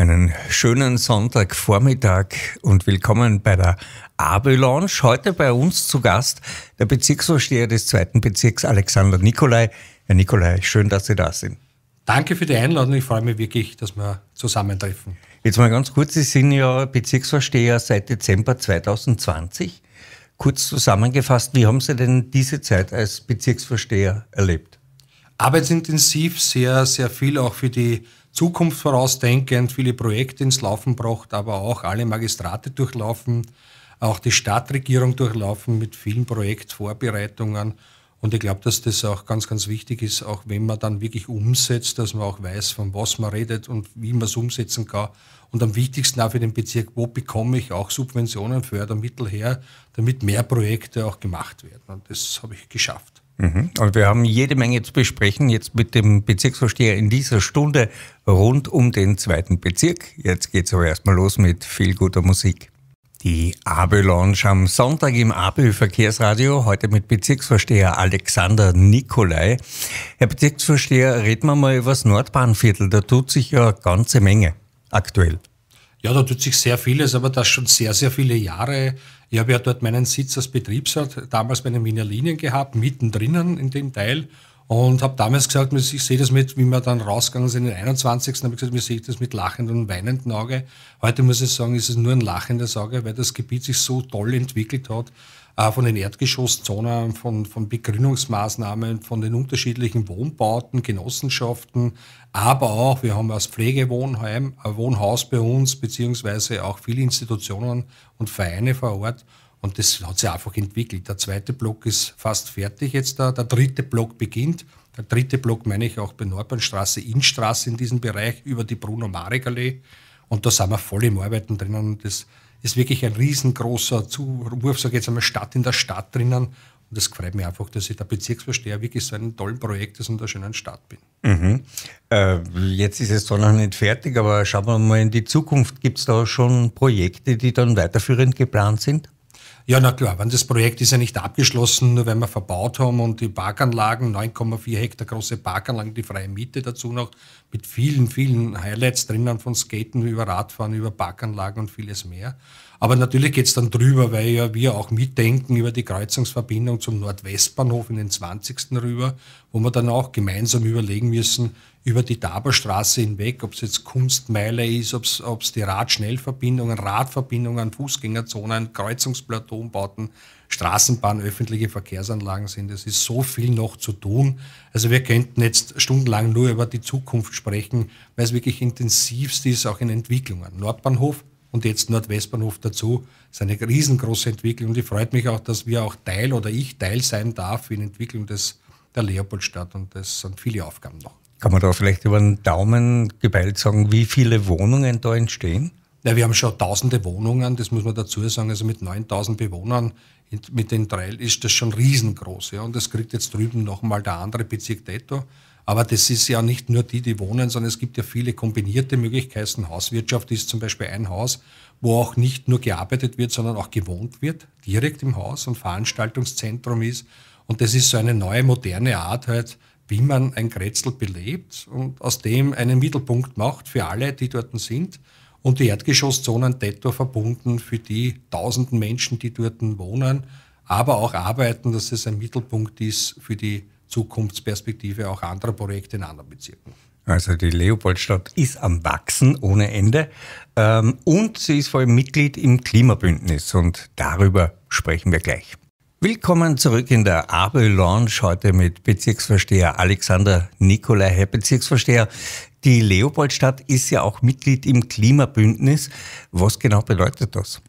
Einen schönen Sonntagvormittag und willkommen bei der ABÖ Lounge. Heute bei uns zu Gast der Bezirksvorsteher des zweiten Bezirks, Alexander Nikolai. Herr Nikolai, schön, dass Sie da sind. Danke für die Einladung. Ich freue mich wirklich, dass wir zusammentreffen. Jetzt mal ganz kurz. Sie sind ja Bezirksvorsteher seit Dezember 2020. Kurz zusammengefasst, wie haben Sie denn diese Zeit als Bezirksvorsteher erlebt? Arbeitsintensiv, sehr, sehr viel auch für die Zukunft vorausdenkend viele Projekte ins Laufen bracht, aber auch alle Magistrate durchlaufen, auch die Stadtregierung durchlaufen mit vielen Projektvorbereitungen. Und ich glaube, dass das auch ganz, ganz wichtig ist, auch wenn man dann wirklich umsetzt, dass man auch weiß, von was man redet und wie man es umsetzen kann. Und am wichtigsten auch für den Bezirk, wo bekomme ich auch Subventionen, Fördermittel her, damit mehr Projekte auch gemacht werden. Und das habe ich geschafft. Mhm. Und wir haben jede Menge zu besprechen, jetzt mit dem Bezirksvorsteher in dieser Stunde rund um den zweiten Bezirk. Jetzt geht's aber erstmal los mit viel guter Musik. Die Abel-Lounge am Sonntag im Abel-Verkehrsradio, heute mit Bezirksvorsteher Alexander Nikolai. Herr Bezirksvorsteher, reden wir mal über das Nordbahnviertel. Da tut sich ja eine ganze Menge aktuell. Ja, da tut sich sehr vieles, aber das schon sehr, sehr viele Jahre. Ich habe ja dort meinen Sitz als Betriebsrat damals bei den Wiener Linien gehabt, mittendrin in dem Teil. Und habe damals gesagt, ich sehe das mit, wie wir dann rausgegangen sind, den 21. habe ich gesagt, ich sehe das mit lachendem und weinendem Auge. Heute muss ich sagen, ist es nur ein lachendes Auge, weil das Gebiet sich so toll entwickelt hat. Äh, von den Erdgeschosszonen, von, von Begrünungsmaßnahmen, von den unterschiedlichen Wohnbauten, Genossenschaften, aber auch, wir haben als Pflegewohnheim, ein Wohnhaus bei uns, beziehungsweise auch viele Institutionen und Vereine vor Ort. Und das hat sich einfach entwickelt. Der zweite Block ist fast fertig jetzt da. Der dritte Block beginnt. Der dritte Block meine ich auch bei Nordbahnstraße, Innstraße in diesem Bereich über die Bruno-Marek-Allee. Und da sind wir voll im Arbeiten drinnen. Das ist wirklich ein riesengroßer Zuwurf, sage ich jetzt einmal, Stadt in der Stadt drinnen. Und das freut mich einfach, dass ich der Bezirksvorsteher wirklich so ein tollen Projekt in der schönen Stadt bin. Mhm. Äh, jetzt ist es zwar noch nicht fertig, aber schauen wir mal in die Zukunft. Gibt es da schon Projekte, die dann weiterführend geplant sind? Ja, na klar, wenn das Projekt ist ja nicht abgeschlossen, nur weil wir verbaut haben und die Parkanlagen, 9,4 Hektar große Parkanlagen, die freie Miete dazu noch, mit vielen, vielen Highlights drinnen von Skaten über Radfahren, über Parkanlagen und vieles mehr. Aber natürlich geht's dann drüber, weil ja wir auch mitdenken über die Kreuzungsverbindung zum Nordwestbahnhof in den 20. rüber, wo wir dann auch gemeinsam überlegen müssen, über die Taberstraße hinweg, ob es jetzt Kunstmeile ist, ob es die Radschnellverbindungen, Radverbindungen, Fußgängerzonen, Kreuzungsplateaubauten, Straßenbahn, öffentliche Verkehrsanlagen sind. Es ist so viel noch zu tun. Also wir könnten jetzt stundenlang nur über die Zukunft sprechen, weil es wirklich intensivst ist, auch in Entwicklungen. Nordbahnhof und jetzt Nordwestbahnhof dazu, ist eine riesengroße Entwicklung und ich freut mich auch, dass wir auch Teil oder ich Teil sein darf in Entwicklung des, der Leopoldstadt und das sind viele Aufgaben noch. Kann man da vielleicht über den Daumen gepeilt sagen, wie viele Wohnungen da entstehen? Ja, wir haben schon tausende Wohnungen, das muss man dazu sagen. Also mit 9000 Bewohnern mit den drei ist das schon riesengroß. Ja. Und das kriegt jetzt drüben nochmal der andere Bezirk Detto. Aber das ist ja nicht nur die, die wohnen, sondern es gibt ja viele kombinierte Möglichkeiten. Hauswirtschaft ist zum Beispiel ein Haus, wo auch nicht nur gearbeitet wird, sondern auch gewohnt wird, direkt im Haus und Veranstaltungszentrum ist. Und das ist so eine neue, moderne Art halt, wie man ein Kretzel belebt und aus dem einen Mittelpunkt macht für alle, die dort sind. Und die Erdgeschosszonen Dettor verbunden für die tausenden Menschen, die dort wohnen, aber auch arbeiten, dass es ein Mittelpunkt ist für die Zukunftsperspektive auch anderer Projekte in anderen Bezirken. Also die Leopoldstadt ist am Wachsen ohne Ende ähm, und sie ist vor allem Mitglied im Klimabündnis und darüber sprechen wir gleich. Willkommen zurück in der Abel Lounge, heute mit Bezirksversteher Alexander Nikolai, Herr Bezirksversteher. Die Leopoldstadt ist ja auch Mitglied im Klimabündnis. Was genau bedeutet das?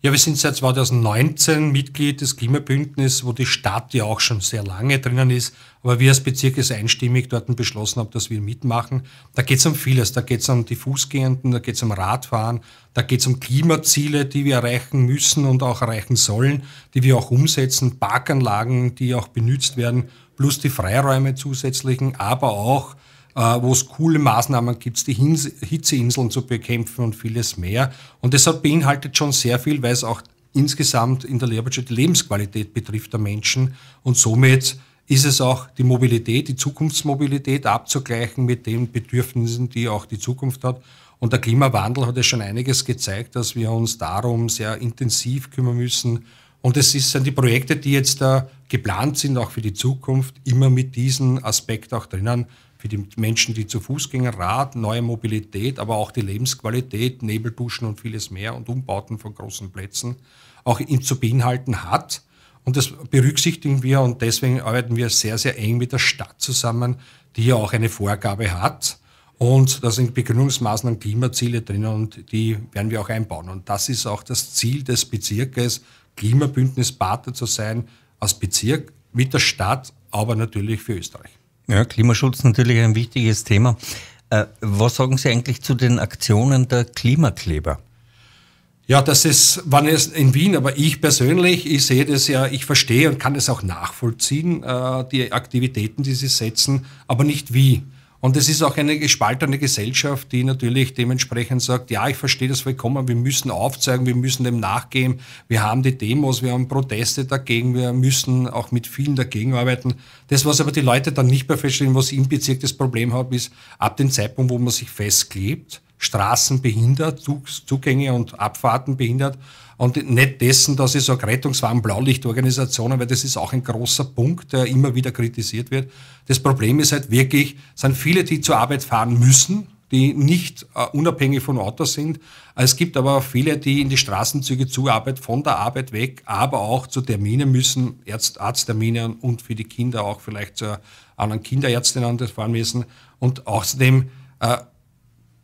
Ja, wir sind seit 2019 Mitglied des Klimabündnisses, wo die Stadt ja auch schon sehr lange drinnen ist. Aber wir als Bezirk ist einstimmig dort beschlossen haben, dass wir mitmachen. Da geht es um vieles. Da geht es um die Fußgehenden, da geht es um Radfahren, da geht es um Klimaziele, die wir erreichen müssen und auch erreichen sollen, die wir auch umsetzen, Parkanlagen, die auch benutzt werden, plus die Freiräume zusätzlichen, aber auch äh, wo es coole Maßnahmen gibt, die Hitzeinseln zu bekämpfen und vieles mehr. Und deshalb beinhaltet schon sehr viel, weil es auch insgesamt in der Lehrbudget die Lebensqualität betrifft der Menschen und somit ist es auch die Mobilität, die Zukunftsmobilität abzugleichen mit den Bedürfnissen, die auch die Zukunft hat. Und der Klimawandel hat ja schon einiges gezeigt, dass wir uns darum sehr intensiv kümmern müssen. Und es sind die Projekte, die jetzt da äh, geplant sind, auch für die Zukunft, immer mit diesem Aspekt auch drinnen für die Menschen, die zu Fuß gingen, Rad, neue Mobilität, aber auch die Lebensqualität, Nebelduschen und vieles mehr und Umbauten von großen Plätzen auch zu beinhalten hat. Und das berücksichtigen wir und deswegen arbeiten wir sehr, sehr eng mit der Stadt zusammen, die ja auch eine Vorgabe hat. Und da sind Begründungsmaßnahmen, Klimaziele drinnen und die werden wir auch einbauen. Und das ist auch das Ziel des Bezirkes, Klimabündnispartner zu sein als Bezirk mit der Stadt, aber natürlich für Österreich. Ja, Klimaschutz natürlich ein wichtiges Thema. Äh, was sagen Sie eigentlich zu den Aktionen der Klimakleber? Ja, das ist, wann es in Wien, aber ich persönlich, ich sehe das ja, ich verstehe und kann es auch nachvollziehen, äh, die Aktivitäten, die sie setzen, aber nicht wie. Und es ist auch eine gespaltene Gesellschaft, die natürlich dementsprechend sagt, ja, ich verstehe das vollkommen, wir müssen aufzeigen, wir müssen dem nachgehen, wir haben die Demos, wir haben Proteste dagegen, wir müssen auch mit vielen dagegen arbeiten. Das, was aber die Leute dann nicht mehr verstehen, was im Bezirk das Problem hat, ist, ab dem Zeitpunkt, wo man sich festklebt, Straßen behindert, Zugänge und Abfahrten behindert. Und nicht dessen, dass ich sage, Rettungswagen, Blaulichtorganisationen, weil das ist auch ein großer Punkt, der immer wieder kritisiert wird. Das Problem ist halt wirklich, es sind viele, die zur Arbeit fahren müssen, die nicht äh, unabhängig von Auto sind. Es gibt aber auch viele, die in die Straßenzüge zur Arbeit, von der Arbeit weg, aber auch zu Terminen müssen, Arzt, Arztterminen und für die Kinder auch vielleicht zu anderen Kinderärztinnen fahren müssen. Und außerdem äh,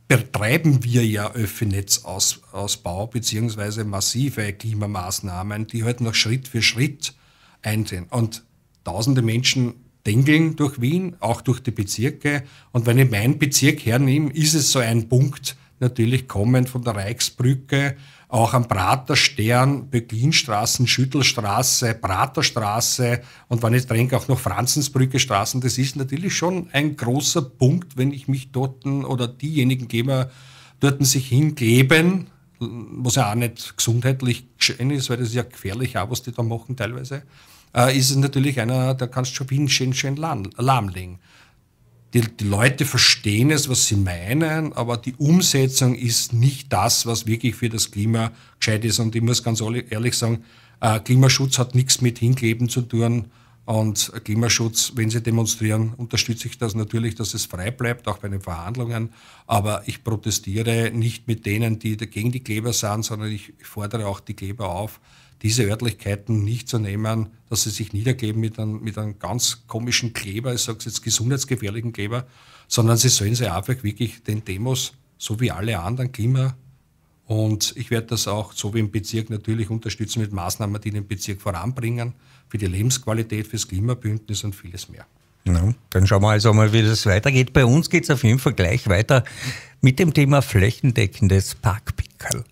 betreiben wir ja Öffnetzausbau bzw. massive Klimamaßnahmen, die halt noch Schritt für Schritt einsehen. Und tausende Menschen dengeln durch Wien, auch durch die Bezirke. Und wenn ich meinen Bezirk hernehme, ist es so ein Punkt, natürlich kommend von der Reichsbrücke, auch am Praterstern, Böcklinstraßen, Schüttelstraße, Praterstraße und wenn ich denke, auch noch Franzensbrücke Straßen. Das ist natürlich schon ein großer Punkt, wenn ich mich dort oder diejenigen Geber dort sich hingeben, was ja auch nicht gesundheitlich geschehen ist, weil das ist ja gefährlich auch, was die da machen teilweise, äh, ist es natürlich einer, da kannst du schon Wien schön, schön lahm, die, die Leute verstehen es, was sie meinen, aber die Umsetzung ist nicht das, was wirklich für das Klima gescheit ist. Und ich muss ganz ehrlich sagen, äh, Klimaschutz hat nichts mit Hinkleben zu tun. Und Klimaschutz, wenn sie demonstrieren, unterstütze ich das natürlich, dass es frei bleibt, auch bei den Verhandlungen. Aber ich protestiere nicht mit denen, die gegen die Kleber sind, sondern ich fordere auch die Kleber auf, diese Örtlichkeiten nicht zu nehmen, dass sie sich niedergeben mit einem, mit einem ganz komischen Kleber, ich sage es jetzt gesundheitsgefährlichen Kleber, sondern sie sollen sie einfach wirklich den Demos, so wie alle anderen Klima- und ich werde das auch, so wie im Bezirk, natürlich unterstützen mit Maßnahmen, die den Bezirk voranbringen, für die Lebensqualität, fürs Klimabündnis und vieles mehr. Ja, dann schauen wir also mal, wie das weitergeht. Bei uns geht es auf jeden Fall gleich weiter mit dem Thema flächendeckendes Parkpickerl.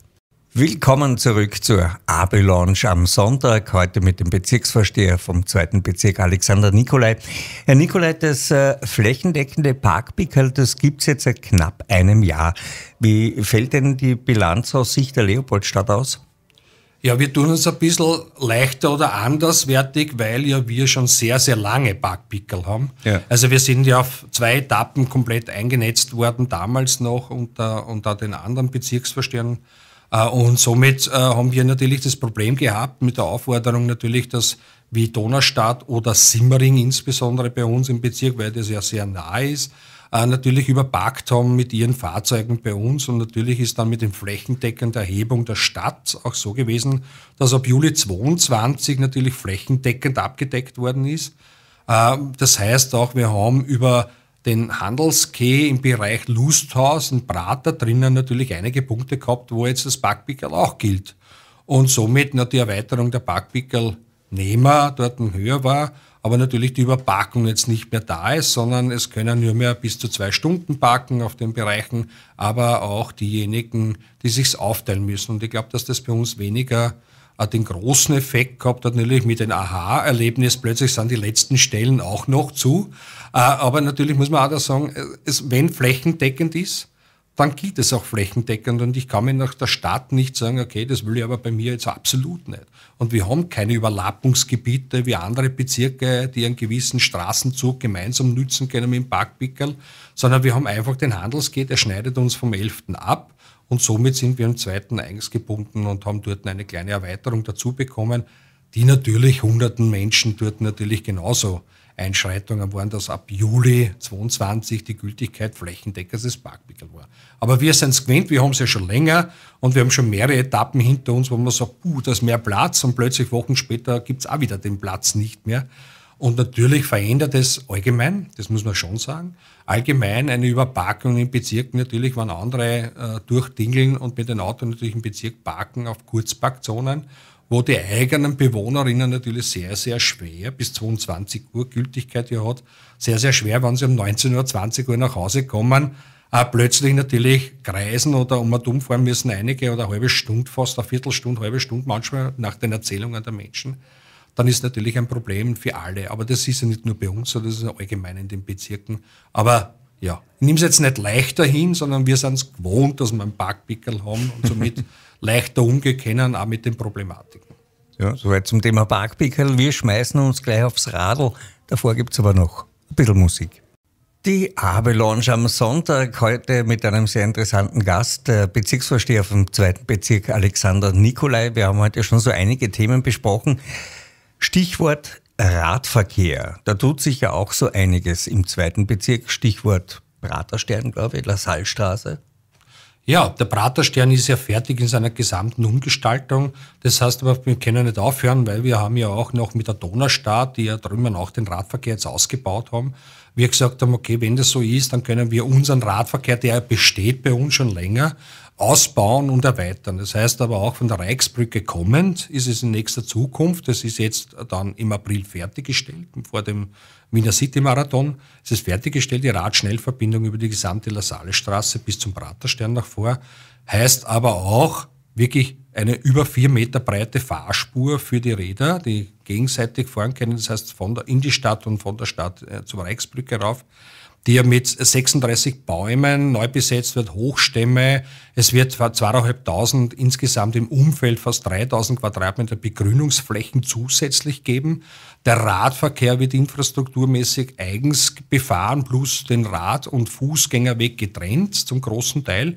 Willkommen zurück zur AB-Lounge am Sonntag, heute mit dem Bezirksvorsteher vom zweiten Bezirk, Alexander Nikolai. Herr Nikolai, das äh, flächendeckende Parkpickel, das gibt es jetzt seit knapp einem Jahr. Wie fällt denn die Bilanz aus Sicht der Leopoldstadt aus? Ja, wir tun uns ein bisschen leichter oder anderswertig, weil ja wir schon sehr, sehr lange Parkpickel haben. Ja. Also wir sind ja auf zwei Etappen komplett eingenetzt worden, damals noch unter, unter den anderen Bezirksvorstehern äh, und somit äh, haben wir natürlich das Problem gehabt mit der Aufforderung natürlich, dass wie Donaustadt oder Simmering insbesondere bei uns im Bezirk, weil das ja sehr nah ist, äh, natürlich überparkt haben mit ihren Fahrzeugen bei uns. Und natürlich ist dann mit den flächendeckenden Erhebung der Stadt auch so gewesen, dass ab Juli 22 natürlich flächendeckend abgedeckt worden ist. Das heißt auch, wir haben über den Handelskeh im Bereich Lusthaus in Prater drinnen natürlich einige Punkte gehabt, wo jetzt das Backpickerl auch gilt. Und somit noch die Erweiterung der backpickerl dort höher war, aber natürlich die Überpackung jetzt nicht mehr da ist, sondern es können nur mehr bis zu zwei Stunden parken auf den Bereichen, aber auch diejenigen, die sich's aufteilen müssen. Und ich glaube, dass das bei uns weniger den großen Effekt gehabt hat, natürlich mit dem Aha-Erlebnis, plötzlich sind die letzten Stellen auch noch zu. Äh, aber natürlich muss man auch da sagen, äh, wenn flächendeckend ist, dann gilt es auch flächendeckend und ich kann mir nach der Stadt nicht sagen, okay, das will ich aber bei mir jetzt absolut nicht. Und wir haben keine Überlappungsgebiete wie andere Bezirke, die einen gewissen Straßenzug gemeinsam nützen können mit dem Parkpickerl, sondern wir haben einfach den Handelsgate, der schneidet uns vom 11. ab und somit sind wir im zweiten Eingangs gebunden und haben dort eine kleine Erweiterung dazu bekommen, die natürlich hunderten Menschen dort natürlich genauso Einschreitungen waren, dass ab Juli 22 die Gültigkeit flächendeckend des Parkpickel war. Aber wir sind es gewöhnt, wir haben es ja schon länger und wir haben schon mehrere Etappen hinter uns, wo man sagt, puh, da ist mehr Platz und plötzlich Wochen später gibt es auch wieder den Platz nicht mehr. Und natürlich verändert es allgemein, das muss man schon sagen, allgemein eine Überparkung in Bezirken. Natürlich, wenn andere äh, durchdingeln und mit dem Auto natürlich im Bezirk parken auf Kurzparkzonen, wo die eigenen Bewohnerinnen natürlich sehr, sehr schwer, bis 22 Uhr Gültigkeit ja hat, sehr, sehr schwer, wenn sie um 19 Uhr, 20 Uhr nach Hause kommen, äh, plötzlich natürlich kreisen oder um und umfahren müssen einige oder eine halbe Stunde, fast eine Viertelstunde, eine halbe Stunde manchmal nach den Erzählungen der Menschen dann ist natürlich ein Problem für alle. Aber das ist ja nicht nur bei uns, sondern das ist ja allgemein in den Bezirken. Aber ja, ich nehme es jetzt nicht leichter hin, sondern wir sind es gewohnt, dass wir einen Parkpickel haben und somit leichter umgehen können, auch mit den Problematiken. Ja, soweit zum Thema Parkpickel. Wir schmeißen uns gleich aufs Radl. Davor gibt es aber noch ein bisschen Musik. Die Abelange am Sonntag heute mit einem sehr interessanten Gast, der Bezirksvorsteher vom zweiten Bezirk Alexander Nikolai. Wir haben heute schon so einige Themen besprochen. Stichwort Radverkehr. Da tut sich ja auch so einiges im zweiten Bezirk. Stichwort Praterstern, glaube ich, LaSalle-Straße. Ja, der Praterstern ist ja fertig in seiner gesamten Umgestaltung. Das heißt aber, wir können nicht aufhören, weil wir haben ja auch noch mit der Donaustadt, die ja drüben auch den Radverkehr jetzt ausgebaut haben, wir gesagt haben, okay, wenn das so ist, dann können wir unseren Radverkehr, der besteht bei uns schon länger, ausbauen und erweitern. Das heißt aber auch von der Reichsbrücke kommend ist es in nächster Zukunft, das ist jetzt dann im April fertiggestellt, vor dem Wiener City Marathon, es ist fertiggestellt, die Radschnellverbindung über die gesamte Lasalle Straße bis zum Praterstern nach vor, heißt aber auch wirklich eine über vier Meter breite Fahrspur für die Räder, die gegenseitig fahren können, das heißt von der, in die Stadt und von der Stadt äh, zur Reichsbrücke rauf die ja mit 36 Bäumen neu besetzt wird, Hochstämme. Es wird zweieinhalbtausend insgesamt im Umfeld fast 3000 Quadratmeter Begrünungsflächen zusätzlich geben. Der Radverkehr wird infrastrukturmäßig eigens befahren, plus den Rad- und Fußgängerweg getrennt zum großen Teil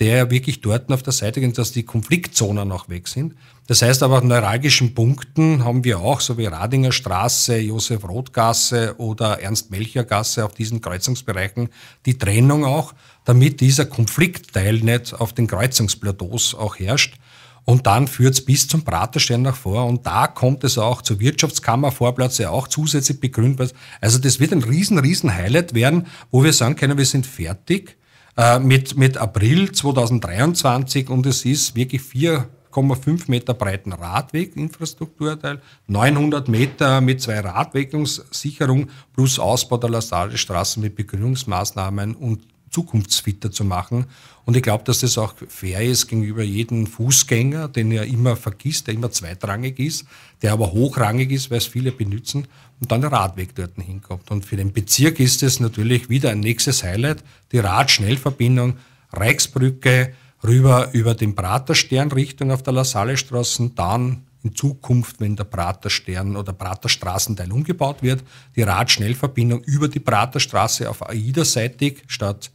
der ja wirklich dort auf der Seite geht, dass die Konfliktzonen auch weg sind. Das heißt aber, an neuralgischen Punkten haben wir auch, so wie Radinger Straße, Josef-Roth-Gasse oder Ernst-Melcher-Gasse auf diesen Kreuzungsbereichen, die Trennung auch, damit dieser Konfliktteil nicht auf den Kreuzungsplateaus auch herrscht. Und dann führt's bis zum Praterstein nach vor. Und da kommt es auch zur Wirtschaftskammervorplatz, der auch zusätzlich begründet wird. Also das wird ein riesen, riesen Highlight werden, wo wir sagen können, wir sind fertig. Äh, mit, mit April 2023 und es ist wirklich 4,5 Meter breiten Radweginfrastrukturteil, 900 Meter mit zwei Radwegungssicherung plus Ausbau der Lassagestraßen mit Begrünungsmaßnahmen und zukunftsfitter zu machen. Und ich glaube, dass das auch fair ist gegenüber jedem Fußgänger, den er immer vergisst, der immer zweitrangig ist, der aber hochrangig ist, weil es viele benutzen und dann der Radweg dort hinkommt. Und für den Bezirk ist es natürlich wieder ein nächstes Highlight, die Radschnellverbindung Reichsbrücke rüber über den Praterstern Richtung auf der Lasalle-Straße, dann in Zukunft, wenn der Praterstern oder Praterstraßenteil umgebaut wird, die Radschnellverbindung über die Praterstraße auf AIDA-seitig statt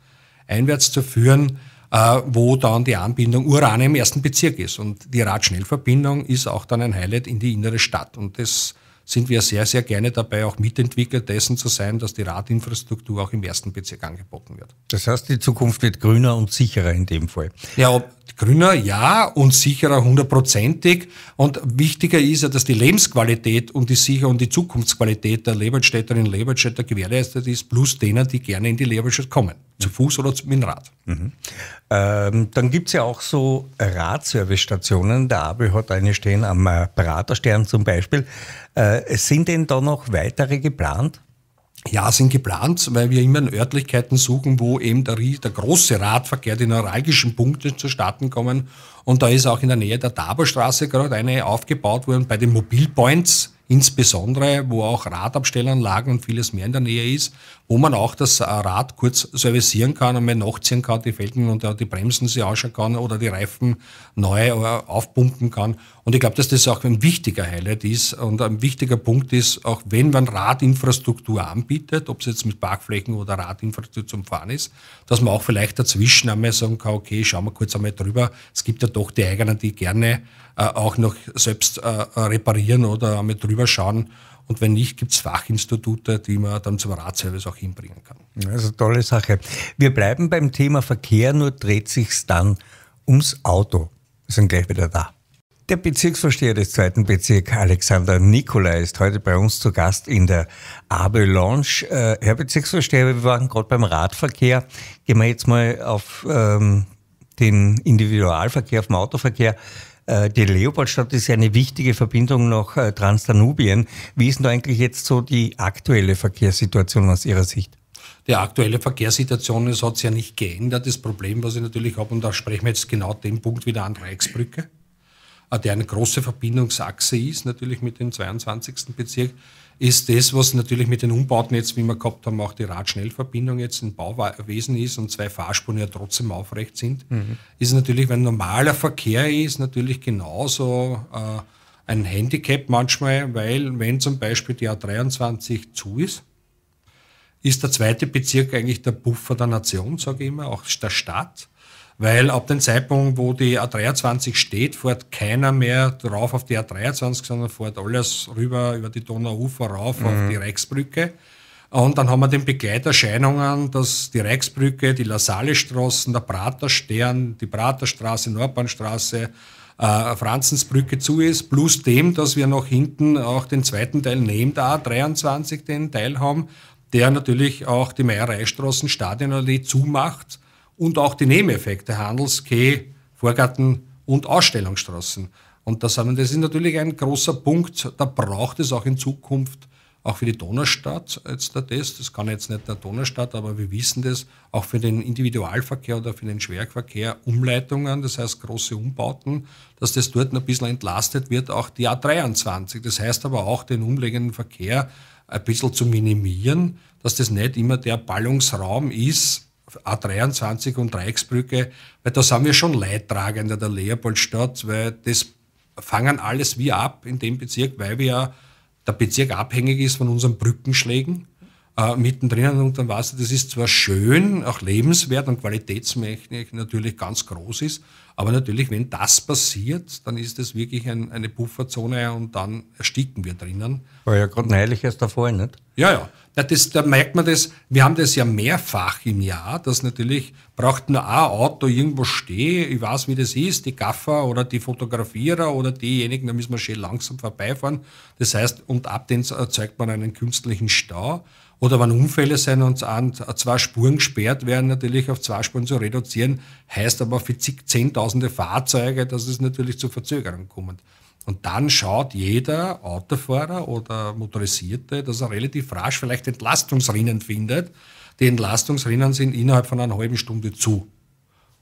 einwärts zu führen, äh, wo dann die Anbindung Urane im ersten Bezirk ist. Und die Radschnellverbindung ist auch dann ein Highlight in die innere Stadt. Und das sind wir sehr, sehr gerne dabei, auch Mitentwickler dessen zu sein, dass die Radinfrastruktur auch im ersten Bezirk angeboten wird. Das heißt, die Zukunft wird grüner und sicherer in dem Fall. Ja, grüner ja und sicherer hundertprozentig. Und wichtiger ist ja, dass die Lebensqualität und die Sicherheit und die Zukunftsqualität der Leberstädterinnen und Leberstädter gewährleistet ist, plus denen, die gerne in die Leberstadt kommen. Zu Fuß oder mit dem Rad. Mhm. Ähm, dann gibt es ja auch so Radservicestationen. Der Abel hat eine stehen am äh, Praterstern zum Beispiel. Äh, sind denn da noch weitere geplant? Ja, sind geplant, weil wir immer in Örtlichkeiten suchen, wo eben der, der große Radverkehr, die neuralgischen Punkte zu starten kommen. Und da ist auch in der Nähe der Taberstraße gerade eine aufgebaut worden bei den Mobilpoints insbesondere wo auch Radabstellanlagen und vieles mehr in der Nähe ist, wo man auch das äh, Rad kurz servicieren kann und mal nachziehen kann, die Felgen und äh, die Bremsen sich anschauen kann oder die Reifen neu äh, aufpumpen kann. Und ich glaube, dass das auch ein wichtiger Highlight ist und ein wichtiger Punkt ist, auch wenn man Radinfrastruktur anbietet, ob es jetzt mit Parkflächen oder Radinfrastruktur zum Fahren ist, dass man auch vielleicht dazwischen einmal sagen kann, okay, schauen wir kurz einmal drüber. Es gibt ja doch die eigenen, die gerne äh, auch noch selbst äh, reparieren oder mit drüber schauen. Und wenn nicht, gibt es Fachinstitute, die man dann zum Radservice auch hinbringen kann. Also tolle Sache. Wir bleiben beim Thema Verkehr, nur dreht sich's dann ums Auto. Wir sind gleich wieder da. Der Bezirksvorsteher des zweiten Bezirks, Alexander Nikola, ist heute bei uns zu Gast in der Abel Lounge. Äh, Herr Bezirksvorsteher, wir waren gerade beim Radverkehr. Gehen wir jetzt mal auf ähm, den Individualverkehr, auf den Autoverkehr. Äh, die Leopoldstadt ist ja eine wichtige Verbindung nach äh, Transdanubien. Wie ist denn da eigentlich jetzt so die aktuelle Verkehrssituation aus Ihrer Sicht? Die aktuelle Verkehrssituation, es hat sich ja nicht geändert. Das Problem, was ich natürlich habe, und da sprechen wir jetzt genau den Punkt wieder an, Reichsbrücke. Äh, der eine große Verbindungsachse ist, natürlich mit dem 22. Bezirk, ist das, was natürlich mit den Umbauten jetzt, wie wir gehabt haben, auch die Radschnellverbindung jetzt ein Bauwesen ist und zwei Fahrspuren ja trotzdem aufrecht sind, mhm. ist natürlich, wenn normaler Verkehr ist, natürlich genauso äh, ein Handicap manchmal, weil wenn zum Beispiel die A23 zu ist, ist der zweite Bezirk eigentlich der Buffer der Nation, sage ich immer, auch der Stadt weil ab dem Zeitpunkt, wo die A23 steht, fährt keiner mehr drauf auf die A23, sondern fährt alles rüber über die Donauufer rauf mhm. auf die Reichsbrücke. Und dann haben wir den Begleiterscheinungen, dass die Reichsbrücke, die Lasalle-Straßen, der Praterstern, die Praterstraße, Nordbahnstraße, äh, Franzensbrücke zu ist, plus dem, dass wir noch hinten auch den zweiten Teil neben der A23 den Teil haben, der natürlich auch die Meiereistraßen Stadionallee zumacht und auch die Nebeneffekte, Handels-, Quai-, Vorgarten- und Ausstellungsstraßen. Und das, das ist natürlich ein großer Punkt, da braucht es auch in Zukunft auch für die Donaustadt jetzt der Test, das kann jetzt nicht der Donaustadt, aber wir wissen das, auch für den Individualverkehr oder für den Schwerverkehr Umleitungen, das heißt große Umbauten, dass das dort ein bisschen entlastet wird, auch die A23. Das heißt aber auch, den umliegenden Verkehr ein bisschen zu minimieren, dass das nicht immer der Ballungsraum ist, A23 und Dreiecksbrücke, weil da sind wir schon Leidtragende der Leopoldstadt, weil das fangen alles wir ab in dem Bezirk, weil wir ja der Bezirk abhängig ist von unseren Brückenschlägen äh, mittendrin und dann weißt du, das ist zwar schön, auch lebenswert und qualitätsmächtig natürlich ganz groß ist, aber natürlich, wenn das passiert, dann ist das wirklich ein, eine Pufferzone und dann ersticken wir drinnen. War ja gerade neulich erst der Fall, nicht? Ja, ja. Na, das, da merkt man das, wir haben das ja mehrfach im Jahr, dass natürlich braucht nur ein Auto irgendwo stehen, ich weiß, wie das ist, die Gaffer oder die Fotografierer oder diejenigen, da müssen wir schön langsam vorbeifahren. Das heißt, und ab dem erzeugt man einen künstlichen Stau. Oder wenn Unfälle sind und zwei Spuren gesperrt werden, natürlich auf zwei Spuren zu reduzieren, heißt aber für zig, zehntausende Fahrzeuge, dass es natürlich zu Verzögerungen kommt. Und dann schaut jeder Autofahrer oder Motorisierte, dass er relativ rasch vielleicht Entlastungsrinnen findet. Die Entlastungsrinnen sind innerhalb von einer halben Stunde zu.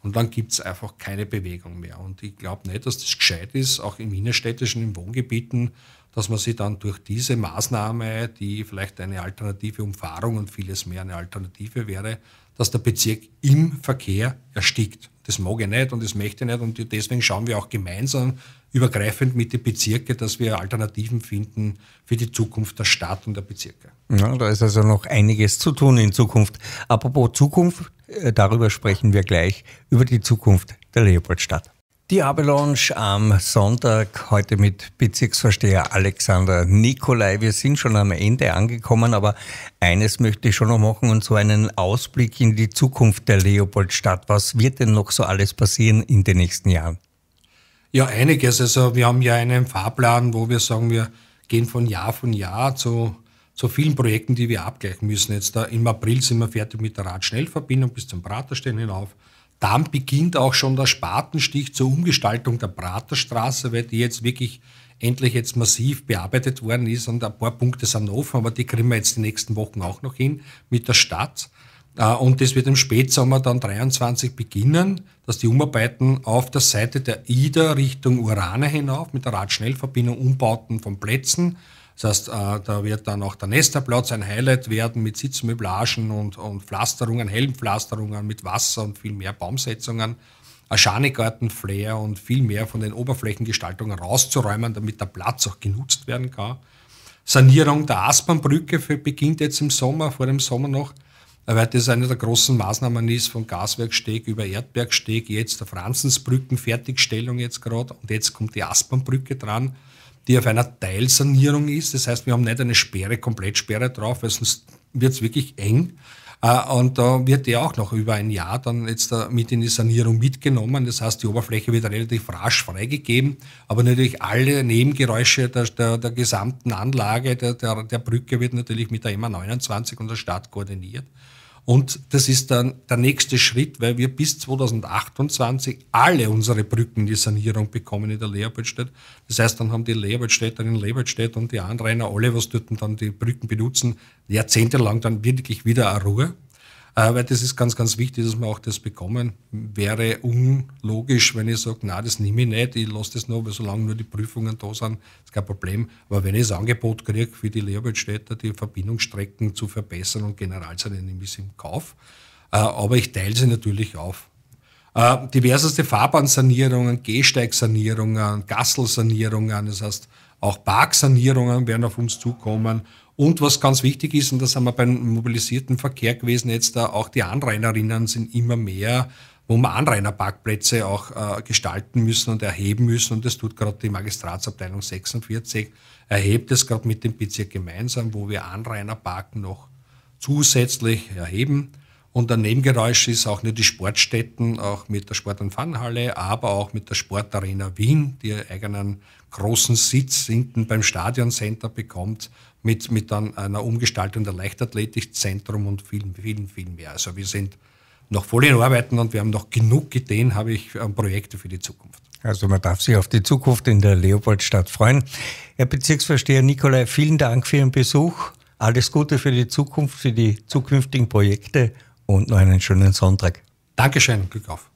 Und dann gibt es einfach keine Bewegung mehr. Und ich glaube nicht, dass das gescheit ist, auch im innerstädtischen, in Wohngebieten, dass man sich dann durch diese Maßnahme, die vielleicht eine alternative Umfahrung und vieles mehr eine Alternative wäre, dass der Bezirk im Verkehr erstickt. Das mag ich nicht und das möchte ich nicht. Und deswegen schauen wir auch gemeinsam übergreifend mit den Bezirken, dass wir Alternativen finden für die Zukunft der Stadt und der Bezirke. Ja, da ist also noch einiges zu tun in Zukunft. Apropos Zukunft, äh, darüber sprechen wir gleich, über die Zukunft der Leopoldstadt. Die Abelanche am Sonntag heute mit Bezirksversteher Alexander Nikolai. Wir sind schon am Ende angekommen, aber eines möchte ich schon noch machen und so einen Ausblick in die Zukunft der Leopoldstadt. Was wird denn noch so alles passieren in den nächsten Jahren? Ja, einiges. Also wir haben ja einen Fahrplan, wo wir sagen, wir gehen von Jahr von Jahr zu, zu vielen Projekten, die wir abgleichen müssen. Jetzt da, im April sind wir fertig mit der Radschnellverbindung bis zum Praterstein hinauf. Dann beginnt auch schon der Spatenstich zur Umgestaltung der Praterstraße, weil die jetzt wirklich endlich jetzt massiv bearbeitet worden ist und ein paar Punkte sind offen, aber die kriegen wir jetzt die nächsten Wochen auch noch hin mit der Stadt. Äh, und das wird im Spätsommer dann 23 beginnen, dass die Umarbeiten auf der Seite der Ida Richtung Urane hinauf mit der Radschnellverbindung Umbauten von Plätzen. Das heißt, äh, da wird dann auch der Nesterplatz ein Highlight werden mit Sitzmöblagen und, und Pflasterungen, Helmpflasterungen mit Wasser und viel mehr Baumsetzungen. Ein flair und viel mehr von den Oberflächengestaltungen rauszuräumen, damit der Platz auch genutzt werden kann. Sanierung der Aspernbrücke beginnt jetzt im Sommer, vor dem Sommer noch weil das eine der großen Maßnahmen ist, von Gaswerksteg über Erdbergsteg, jetzt der Franzensbrücken, Fertigstellung jetzt gerade und jetzt kommt die Aspernbrücke dran, die auf einer Teilsanierung ist. Das heißt, wir haben nicht eine Sperre, Komplettsperre drauf, weil sonst wird es wirklich eng. Äh, und da wird der auch noch über ein Jahr dann jetzt äh, mit in die Sanierung mitgenommen. Das heißt, die Oberfläche wird relativ rasch freigegeben, aber natürlich alle Nebengeräusche der, der, der gesamten Anlage, der, der, der Brücke wird natürlich mit der MA29 und der Stadt koordiniert. Und das ist dann der nächste Schritt, weil wir bis 2028 alle unsere Brücken in die Sanierung bekommen in der Leopoldstadt. Das heißt, dann haben die Leopoldstädterinnen, Leopoldstädter und die Anrainer, alle, was dort dann die Brücken benutzen, jahrzehntelang dann wirklich wieder eine Ruhe weil das ist ganz, ganz wichtig, dass wir auch das bekommen. Wäre unlogisch, wenn ich sage, na, das nehme ich nicht, ich lasse das noch, weil solange nur die Prüfungen da sind, ist kein Problem. Aber wenn ich das Angebot kriege, für die Leopoldstädter die Verbindungsstrecken zu verbessern und generell sind nehme ich es im Kauf. Äh, aber ich teile sie natürlich auf. Äh, diverseste Fahrbahnsanierungen, Gehsteigsanierungen, Gasselsanierungen, das heißt, auch Parksanierungen werden auf uns zukommen und was ganz wichtig ist, und das haben wir beim mobilisierten Verkehr gewesen, jetzt da auch die Anrainerinnen sind immer mehr, wo wir Anrainerparkplätze auch äh, gestalten müssen und erheben müssen. Und das tut gerade die Magistratsabteilung 46, erhebt es gerade mit dem Bezirk gemeinsam, wo wir Anrainerparken noch zusätzlich erheben. Und ein Nebengeräusch ist auch nur die Sportstätten, auch mit der Sport- und Funhalle, aber auch mit der Sportarena Wien, die ihren eigenen großen Sitz hinten beim Stadioncenter bekommt, mit, mit dann einer Umgestaltung der Leichtathletikzentrum und vielen, vielen, vielen mehr. Also wir sind noch voll in Arbeiten und wir haben noch genug Ideen, habe ich, an ähm, Projekte für die Zukunft. Also man darf sich auf die Zukunft in der Leopoldstadt freuen. Herr Bezirksvorsteher Nikolai, vielen Dank für Ihren Besuch. Alles Gute für die Zukunft, für die zukünftigen Projekte und noch einen schönen Sonntag. Dankeschön, Glück auf.